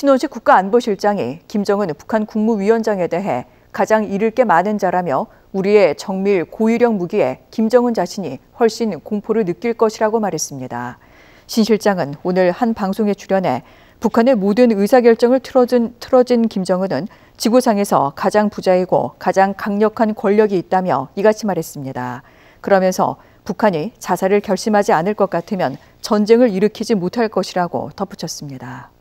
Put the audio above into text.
신원식 국가안보실장이 김정은 북한 국무위원장에 대해 가장 잃을 게 많은 자라며 우리의 정밀 고위력 무기에 김정은 자신이 훨씬 공포를 느낄 것이라고 말했습니다. 신 실장은 오늘 한 방송에 출연해 북한의 모든 의사결정을 틀어준, 틀어진 김정은은 지구상에서 가장 부자이고 가장 강력한 권력이 있다며 이같이 말했습니다. 그러면서 북한이 자살을 결심하지 않을 것 같으면 전쟁을 일으키지 못할 것이라고 덧붙였습니다.